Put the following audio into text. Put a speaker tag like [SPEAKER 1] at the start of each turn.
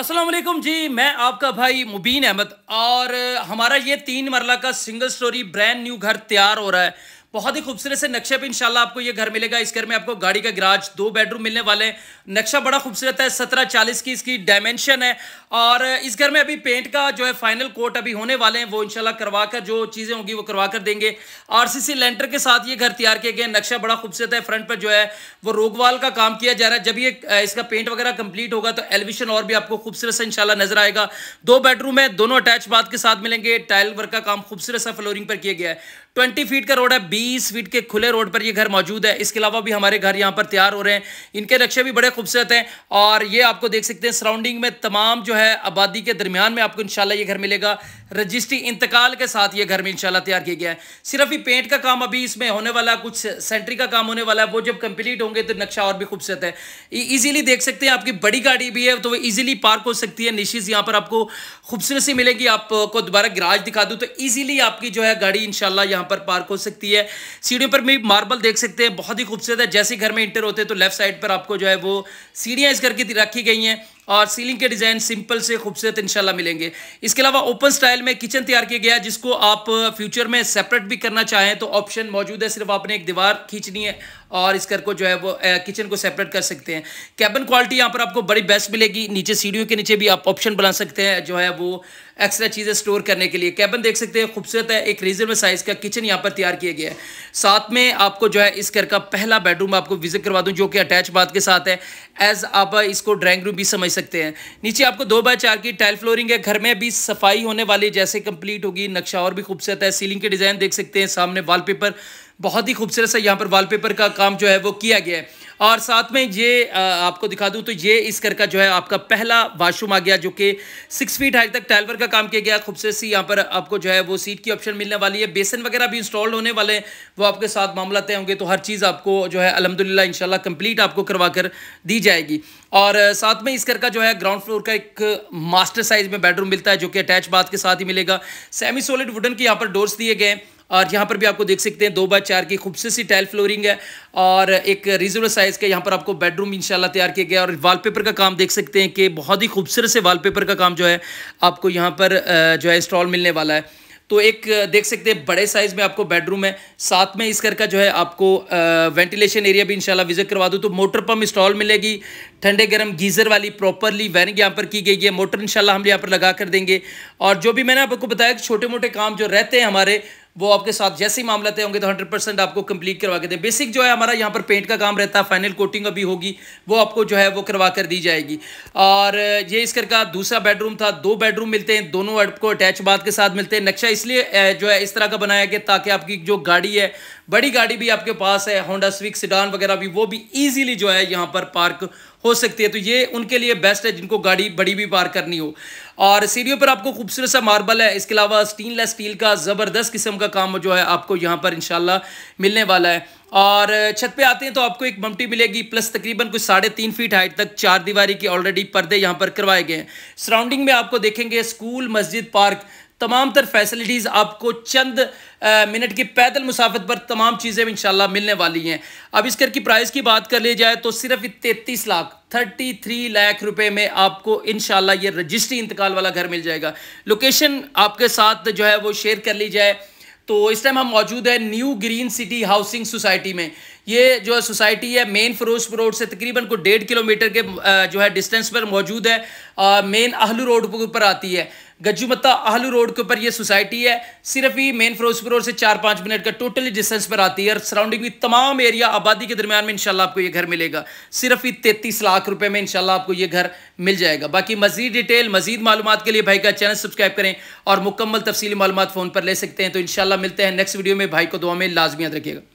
[SPEAKER 1] असलम जी मैं आपका भाई मुबीन अहमद और हमारा ये तीन मरला का सिंगल स्टोरी ब्रांड न्यू घर तैयार हो रहा है बहुत ही खूबसूरत से नक्शे पे इंशाल्लाह आपको ये घर मिलेगा इस घर में आपको गाड़ी का गिराज दो बेडरूम मिलने वाले हैं नक्शा बड़ा खूबसूरत है सत्रह चालीस की इसकी डायमेंशन है और इस घर में अभी पेंट का जो है फाइनल कोट अभी होने वाले हैं वो इनशाला करवा कर जो चीज़ें होंगी वो करवा कर देंगे आर सी लेंटर के साथ ये घर तैयार किए गए नक्शा बड़ा खूबसूरत है फ्रंट पर जो है वो रोगवाल का काम किया जा रहा है जब ये इसका पेंट वगैरह कंप्लीट होगा तो एलिवेशन और भी आपको खूबसूरत से इंशाल्लाह नजर आएगा दो बेडरूम है दोनों अटैच बात के साथ मिलेंगे टाइल वर्क का काम खूबसूरत सा फ्लोरिंग पर किया गया है ट्वेंटी फीट का रोड है बीस फीट के खुले रोड पर यह घर मौजूद है इसके अलावा भी हमारे घर यहाँ पर तैयार हो रहे हैं इनके नक्शे भी बड़े खूबसूरत हैं और ये आपको देख सकते हैं सराउंडिंग में तमाम जो है आबादी के दरमियान में आपको इंशाल्लाह ये घर मिलेगा रजिस्ट्री इंतकाल के साथ ये घर में इंशाल्लाह तैयार किया गया है सिर्फ ही पेंट का काम अभी इसमें होने वाला कुछ सेंट्री का काम होने वाला है वो जब कंप्लीट होंगे तो नक्शा और भी खूबसूरत है ईजिली देख सकते हैं आपकी बड़ी गाड़ी भी है तो वो ईजिली पार्क हो सकती है निशीज यहाँ पर आपको खूबसूरत सी मिलेगी आपको दोबारा गिराज दिखा दूँ तो ईजिली आपकी जो है गाड़ी इनशाला यहाँ पर पार्क हो सकती है सीढ़ियों पर भी मार्बल देख सकते हैं बहुत ही खूबसूरत है जैसे घर में इंटर होते हैं तो लेफ्ट साइड पर आपको जो है वो सीढ़ियाँ इस घर की रखी गई हैं और सीलिंग के डिज़ाइन सिंपल से खूबसूरत इंशाल्लाह मिलेंगे इसके अलावा ओपन स्टाइल में किचन तैयार किया गया जिसको आप फ्यूचर में सेपरेट भी करना चाहें तो ऑप्शन मौजूद है सिर्फ आपने एक दीवार खींचनी है और इस कर को जो है वो किचन को सेपरेट कर सकते हैं कैबिन क्वालिटी यहाँ पर आपको बड़ी बेस्ट मिलेगी नीचे सीढ़ियों के नीचे भी आप ऑप्शन बना सकते हैं जो है वो एक्स्ट्रा चीज़ें स्टोर करने के लिए कैबिन देख सकते हैं खूबसूरत है एक रीजनेबल साइज़ का किचन यहाँ पर तैयार किया गया है साथ में आपको जो है इस घर का पहला बेडरूम आपको विजिट करवा दूँ जो कि अटैच बात के साथ है एज आप इसको ड्राइंग रूम भी समझ सकते हैं नीचे आपको दो बाय चार की टाइल फ्लोरिंग है घर में अभी सफाई होने वाली जैसे कंप्लीट होगी नक्शा और भी खूबसूरत है सीलिंग के डिज़ाइन देख सकते हैं सामने वालपेपर बहुत ही खूबसूरत सा यहाँ पर वॉलपेपर का काम जो है वो किया गया है और साथ में ये आपको दिखा दूँ तो ये इस घर का जो है आपका पहला वाशरूम आ गया जो कि सिक्स फीट हाइट तक टाइलवर का काम किया गया खूबसूरत सी यहाँ पर आपको जो है वो सीट की ऑप्शन मिलने वाली है बेसन वगैरह भी इंस्टॉल्ड होने वाले हैं वो आपके साथ मामला तय होंगे तो हर चीज़ आपको जो है अलहमदिल्ला शाला कम्प्लीट आपको करवा कर दी जाएगी और साथ में इस घर का जो है ग्राउंड फ्लोर का एक मास्टर साइज में बेडरूम मिलता है जो कि अटैच बाथ के साथ ही मिलेगा सेमी सॉलिड वुडन के यहाँ पर डोर्स दिए गए और यहाँ पर भी आपको देख सकते हैं दो बाय चार की खूबसूरत सी टाइल फ्लोरिंग है और एक रीजनेबल साइज़ का यहाँ पर आपको बेडरूम इंशाल्लाह तैयार किया गया और वॉलपेपर का काम देख सकते हैं कि बहुत ही खूबसूरत से वॉलपेपर का काम जो है आपको यहाँ पर जो है इंस्टॉल मिलने वाला है तो एक देख सकते हैं बड़े साइज़ में आपको बेडरूम है साथ में इस घर का जो है आपको वेंटिलेशन एरिया भी इंशाल्लाह विजिट करवा दूँ तो मोटर पम्प इंस्टॉल मिलेगी ठंडे गर्म गीज़र वाली प्रॉपरली वायरिंग यहाँ पर की गई है मोटर इंशाल्लाह हम यहाँ पर लगा कर देंगे और जो भी मैंने आपको बताया कि छोटे मोटे काम जो रहते हैं हमारे वो आपके साथ जैसे ही मामला तय होंगे तो हंड्रेड परसेंट आपको कंप्लीट करवा के दें बेसिक जो है हमारा यहाँ पर पेंट का काम रहता है फाइनल कोटिंग अभी होगी वो आपको जो है वो करवा कर दी जाएगी और ये इस घर का दूसरा बेडरूम था दो बेडरूम मिलते हैं दोनों आपको अटैच बाद के साथ मिलते हैं नक्शा इसलिए जो है इस तरह का बनाया गया ताकि आपकी जो गाड़ी है बड़ी गाड़ी भी आपके पास है होंडा स्विक सिडान वगैरह भी वो भी इजीली जो है यहाँ पर पार्क हो सकती है तो ये उनके लिए बेस्ट है जिनको गाड़ी बड़ी भी पार्क करनी हो और सीढ़ियों पर आपको खूबसूरत सा मार्बल है इसके अलावा स्टेनलेस स्टील का ज़बरदस्त किस्म का काम जो है आपको यहाँ पर इनशाला मिलने वाला है और छत पे आते हैं तो आपको एक बमटी मिलेगी प्लस तकरीबन कुछ साढ़े तीन फीट हाइट तक चार दीवारी की ऑलरेडी पर्दे यहाँ पर करवाए गए हैं सराउंडिंग में आपको देखेंगे स्कूल मस्जिद पार्क तमाम तर फैसिलिटीज़ आपको चंद मिनट की पैदल मुसाफत पर तमाम चीज़ें इंशाल्लाह मिलने वाली हैं अब इस करके की प्राइस की बात कर ली जाए तो सिर्फ तैतीस लाख थर्टी थ्री लाख रुपए में आपको इन ये रजिस्ट्री इंतकाल वाला घर मिल जाएगा लोकेशन आपके साथ जो है वो शेयर कर ली जाए तो इस टाइम हम मौजूद है new green city housing society में ये जो है सोसाइटी है मेन फरोजपुर रोड से तकरीबन को डेढ़ किलोमीटर के जो है डिस्टेंस पर मौजूद है मेन आहलू रोड पर आती है गज्जूमत्ता आहलू रोड के ऊपर ये सोसाइटी है सिर्फ ही मेन फिरोजपुर से चार पाँच मिनट का टोटली डिस्टेंस पर आती है और सराउंडिंग की तमाम एरिया आबादी के दरमियान में इनशाला आपको ये घर मिलेगा सिर्फ ही तैतीस लाख रुपये में इनशाला आपको ये घर मिल जाएगा बाकी मजीद डिटेल मजीद मालूम के लिए भाई का चैनल सब्सक्राइब करें और मुकम्मल तफसली मालूम फ़ोन पर ले सकते हैं तो इनशाला मिलते हैं नेक्स्ट वीडियो में भाई को दुआ में लाजमियात रखिएगा